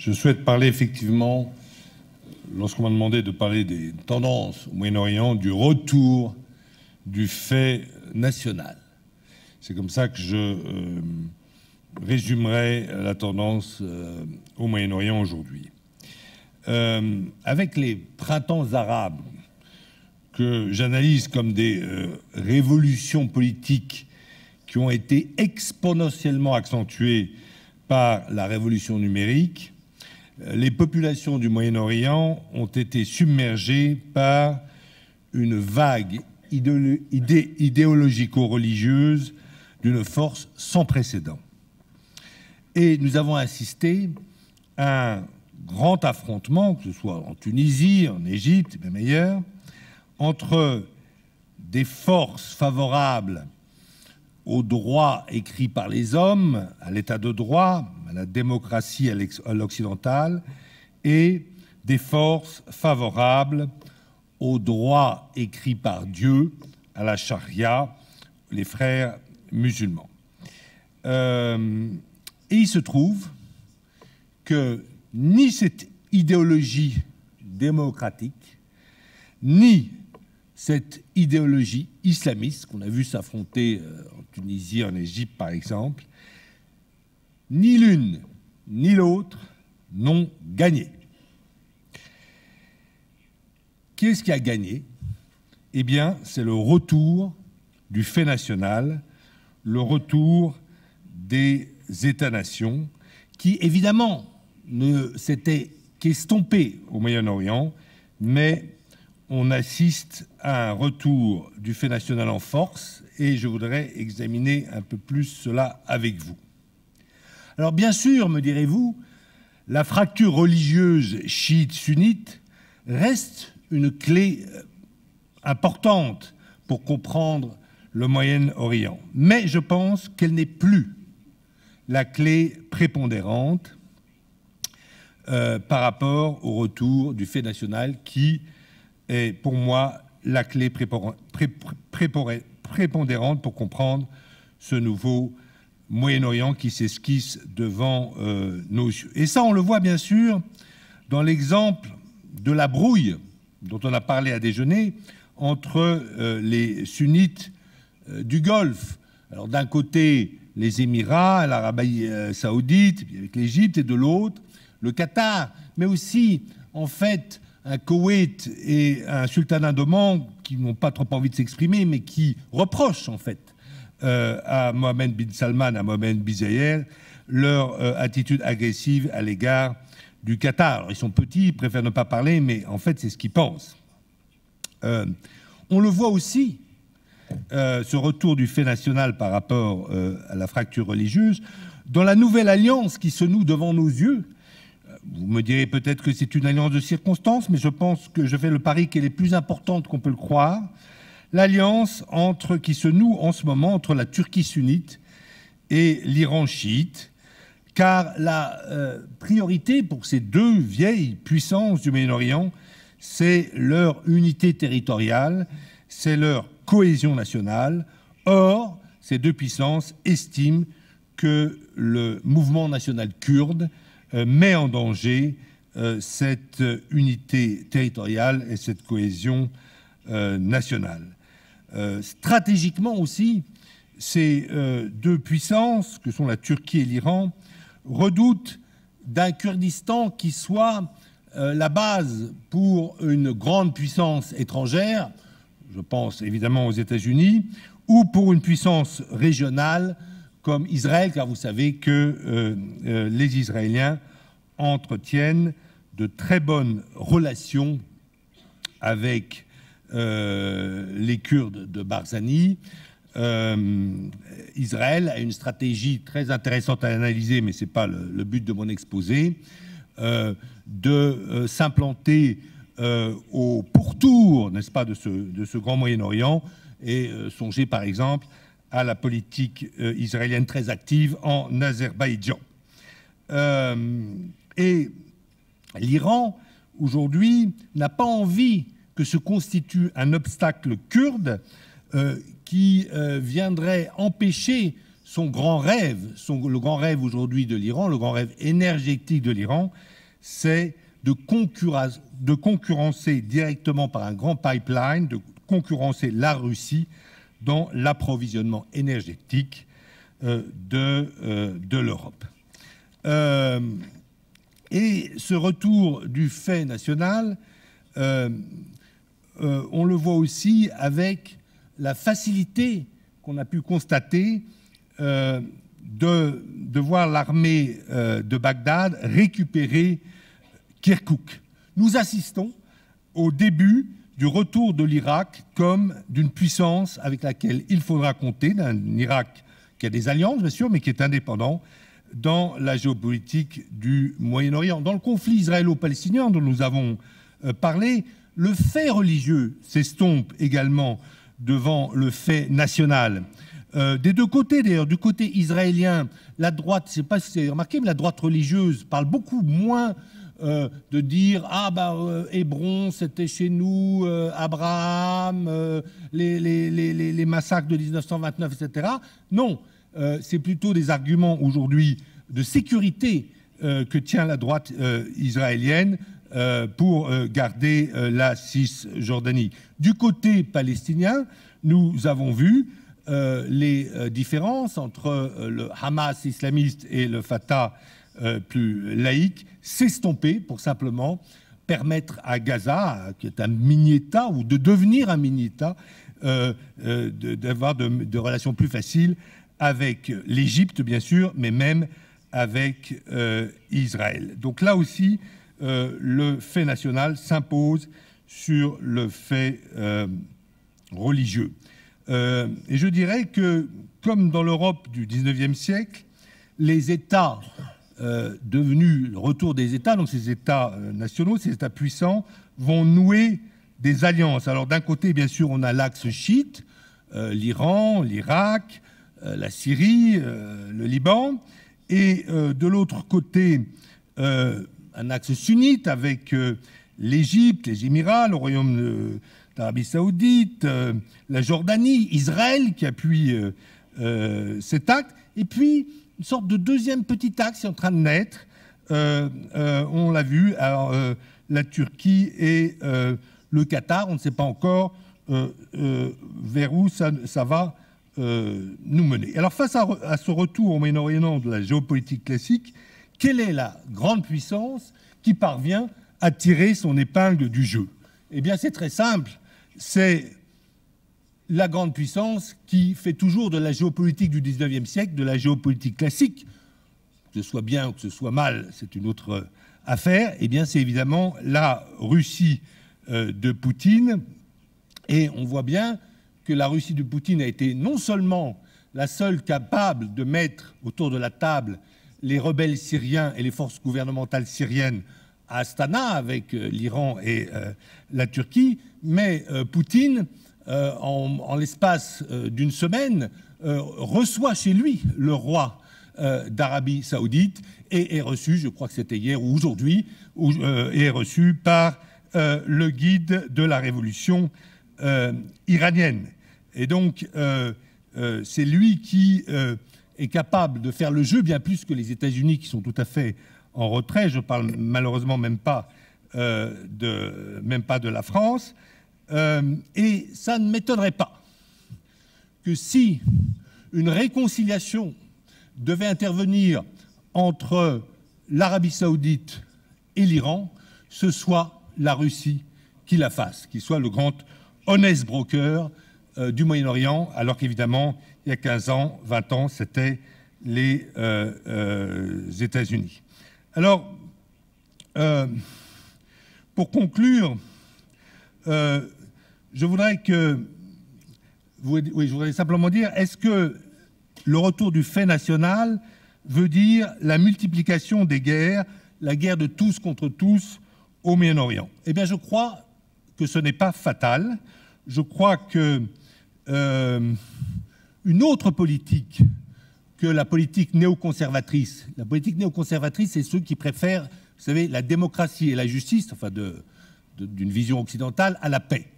Je souhaite parler effectivement, lorsqu'on m'a demandé de parler des tendances au Moyen-Orient, du retour du fait national. C'est comme ça que je euh, résumerai la tendance euh, au Moyen-Orient aujourd'hui. Euh, avec les printemps arabes, que j'analyse comme des révolutions politiques qui ont été exponentiellement accentuées par la révolution numérique, les populations du Moyen-Orient ont été submergées par une vague idéologico-religieuse d'une force sans précédent. Et nous avons assisté à un grand affrontement, que ce soit en Tunisie, en Égypte, même ailleurs, entre des forces favorables au droit écrit par les hommes, à l'état de droit, à la démocratie à l'occidentale, et des forces favorables au droit écrit par Dieu, à la charia, les frères musulmans. Euh, et il se trouve que ni cette idéologie démocratique, ni cette idéologie islamiste qu'on a vu s'affronter euh, en Tunisie, en Égypte par exemple, ni l'une ni l'autre n'ont gagné. quest ce qui a gagné Eh bien, c'est le retour du fait national, le retour des États-nations, qui évidemment ne s'étaient qu'estompés au Moyen-Orient, mais on assiste à un retour du fait national en force et je voudrais examiner un peu plus cela avec vous. Alors bien sûr, me direz-vous, la fracture religieuse chiite-sunnite reste une clé euh, importante pour comprendre le Moyen-Orient. Mais je pense qu'elle n'est plus la clé prépondérante euh, par rapport au retour du fait national qui est pour moi la clé prépondérante pour comprendre ce nouveau Moyen-Orient qui s'esquisse devant euh, nos yeux. Et ça, on le voit bien sûr dans l'exemple de la brouille dont on a parlé à déjeuner entre euh, les sunnites euh, du Golfe. Alors d'un côté, les Émirats, l'Arabie saoudite, avec l'Égypte, et de l'autre, le Qatar, mais aussi, en fait, un Koweït et un sultanat d'Oman qui n'ont pas trop envie de s'exprimer, mais qui reprochent en fait euh, à Mohamed bin Salman, à Mohamed bin leur euh, attitude agressive à l'égard du Qatar. Ils sont petits, ils préfèrent ne pas parler, mais en fait, c'est ce qu'ils pensent. Euh, on le voit aussi, ce retour du fait national par rapport à la fracture religieuse, dans la nouvelle alliance qui se noue devant nos yeux vous me direz peut-être que c'est une alliance de circonstances, mais je pense que je fais le pari qu'elle est plus importante qu'on peut le croire. L'alliance entre, qui se noue en ce moment entre la Turquie sunnite et l'Iran chiite, car la euh, priorité pour ces deux vieilles puissances du Moyen-Orient, c'est leur unité territoriale, c'est leur cohésion nationale. Or, ces deux puissances estiment que le mouvement national kurde euh, met en danger euh, cette unité territoriale et cette cohésion euh, nationale. stratégiquement aussi, ces deux puissances, que sont la Turquie et l'Iran, redoutent d'un Kurdistan qui soit la base pour une grande puissance étrangère, je pense évidemment aux États-Unis, ou pour une puissance régionale comme Israël, car vous savez que euh, euh, les Israéliens entretiennent de très bonnes relations avec euh, les Kurdes de Barzani. Israël a une stratégie très intéressante à analyser, mais ce n'est pas le, but de mon exposé, de s'implanter au pourtour, n'est-ce pas, de ce, de ce grand Moyen-Orient, et songer par exemple à la politique euh, israélienne très active en Azerbaïdjan. Euh, et l'Iran, aujourd'hui, n'a pas envie que se constitue un obstacle kurde euh, qui viendrait empêcher son grand rêve, le grand rêve aujourd'hui de l'Iran, le grand rêve énergétique de l'Iran, c'est de concurrencer directement par un grand pipeline, de concurrencer la Russie dans l'approvisionnement énergétique euh, de, euh, de l'Europe. Euh, et ce retour du fait national, on le voit aussi avec la facilité qu'on a pu constater de, de, voir l'armée de Bagdad récupérer Kirkuk. Nous assistons au début du retour de l'Irak comme d'une puissance avec laquelle il faudra compter, d'un Irak qui a des alliances, bien sûr, mais qui est indépendant dans la géopolitique du Moyen-Orient. Dans le conflit israélo-palestinien dont nous avons euh, parlé, le fait religieux s'estompe également devant le fait national. Euh, des deux côtés, d'ailleurs, du côté israélien, la droite, je ne sais pas si vous avez remarqué, mais la droite religieuse parle beaucoup moins euh, de dire ah bah euh, Hébron c'était chez nous euh, Abraham les, les, les, les, massacres de 1929 etc non c'est plutôt des arguments aujourd'hui de sécurité que tient la droite israélienne pour garder la Cisjordanie du côté palestinien nous avons vu les différences entre le Hamas islamiste et le Fatah euh, plus laïque s'estomper pour simplement permettre à Gaza, qui est un mini-État, ou de devenir un mini-État, euh, euh, d'avoir de, relations plus faciles avec l'Égypte, bien sûr, mais même avec Israël. Donc là aussi, le fait national s'impose sur le fait religieux. et je dirais que, comme dans l'Europe du 19e siècle, les États euh, devenu le retour des États, donc ces États euh, nationaux, ces États puissants, vont nouer des alliances. Alors d'un côté, bien sûr, on a l'axe chiite, euh, l'Iran, l'Irak, la Syrie, le Liban, et de l'autre côté, un axe sunnite avec l'Égypte, les Émirats, le Royaume d'Arabie saoudite, la Jordanie, Israël qui appuie cet acte, et puis une sorte de deuxième petit axe en train de naître. Euh, euh, on l'a vu, euh, la Turquie et le Qatar, on ne sait pas encore vers où ça, va nous mener. Alors face à, ce retour au Moyen-Orient de la géopolitique classique, quelle est la grande puissance qui parvient à tirer son épingle du jeu Eh bien c'est très simple, c'est la grande puissance qui fait toujours de la géopolitique du 19e siècle, de la géopolitique classique, que ce soit bien ou que ce soit mal, c'est une autre euh, affaire, eh bien c'est évidemment la Russie euh, de Poutine. Et on voit bien que la Russie de Poutine a été non seulement la seule capable de mettre autour de la table les rebelles syriens et les forces gouvernementales syriennes à Astana avec euh, l'Iran et la Turquie, mais Poutine euh, en, l'espace euh, d'une semaine, euh, reçoit chez lui le roi d'Arabie saoudite et est reçu, je crois que c'était hier ou aujourd'hui, est reçu par le guide de la révolution iranienne. Et donc, c'est lui qui est capable de faire le jeu bien plus que les États-Unis qui sont tout à fait en retrait. Je parle malheureusement même pas, de, même pas de la France. Euh, et ça ne m'étonnerait pas que si une réconciliation devait intervenir entre l'Arabie saoudite et l'Iran, ce soit la Russie qui la fasse, qui soit le grand honest broker euh, du Moyen-Orient, alors qu'évidemment, il y a 15 ans, 20 ans, c'était les euh, États-Unis. Alors, pour conclure, je voudrais que. je simplement dire est-ce que le retour du fait national veut dire la multiplication des guerres, la guerre de tous contre tous au Moyen-Orient Eh bien, je crois que ce n'est pas fatal. Je crois que euh, une autre politique que la politique néoconservatrice. La politique néoconservatrice, c'est ceux qui préfèrent, vous savez, la démocratie et la justice, enfin d'une vision occidentale, à la paix.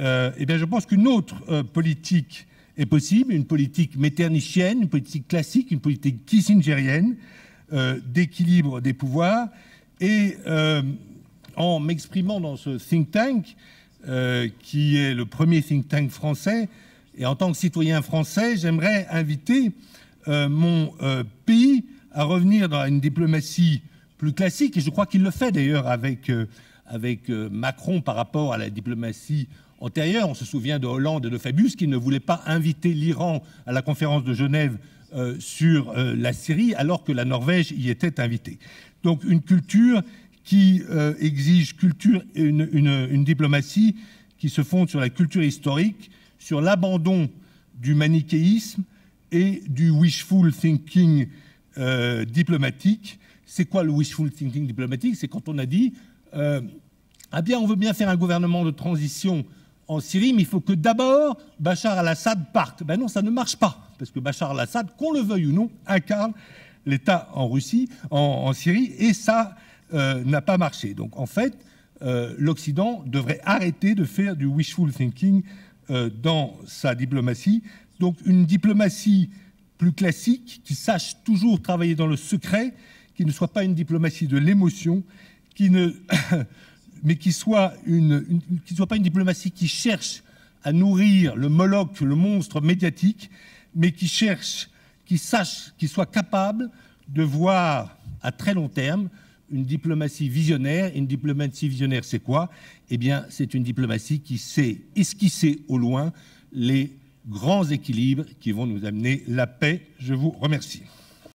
Euh, eh bien, je pense qu'une autre euh, politique est possible, une politique méternichienne, une politique classique, une politique kissingerienne euh, d'équilibre des pouvoirs. Et en m'exprimant dans ce think tank, qui est le premier think tank français, et en tant que citoyen français, j'aimerais inviter mon pays à revenir dans une diplomatie plus classique, et je crois qu'il le fait d'ailleurs avec, avec Macron par rapport à la diplomatie on se souvient de Hollande et de Fabius qui ne voulaient pas inviter l'Iran à la conférence de Genève euh, sur euh, la Syrie alors que la Norvège y était invitée. Donc une culture qui euh, exige culture, une, une, une, diplomatie qui se fonde sur la culture historique, sur l'abandon du manichéisme et du wishful thinking diplomatique. C'est quoi le wishful thinking diplomatique C'est quand on a dit ah bien, on veut bien faire un gouvernement de transition en Syrie, mais il faut que d'abord Bachar al-Assad parte. Ben non, ça ne marche pas, parce que Bachar al-Assad, qu'on le veuille ou non, incarne l'État en Russie, en, Syrie, et ça euh, n'a pas marché. Donc en fait, euh, l'Occident devrait arrêter de faire du wishful thinking euh, dans sa diplomatie. Donc une diplomatie plus classique, qui sache toujours travailler dans le secret, qui ne soit pas une diplomatie de l'émotion, qui ne mais qui soit qui soit pas une diplomatie qui cherche à nourrir le Moloch, le monstre médiatique, mais qui cherche, qui sache, qui soit capable de voir à très long terme une diplomatie visionnaire. Une diplomatie visionnaire, c'est quoi Eh bien, c'est une diplomatie qui sait esquisser au loin les grands équilibres qui vont nous amener la paix. Je vous remercie.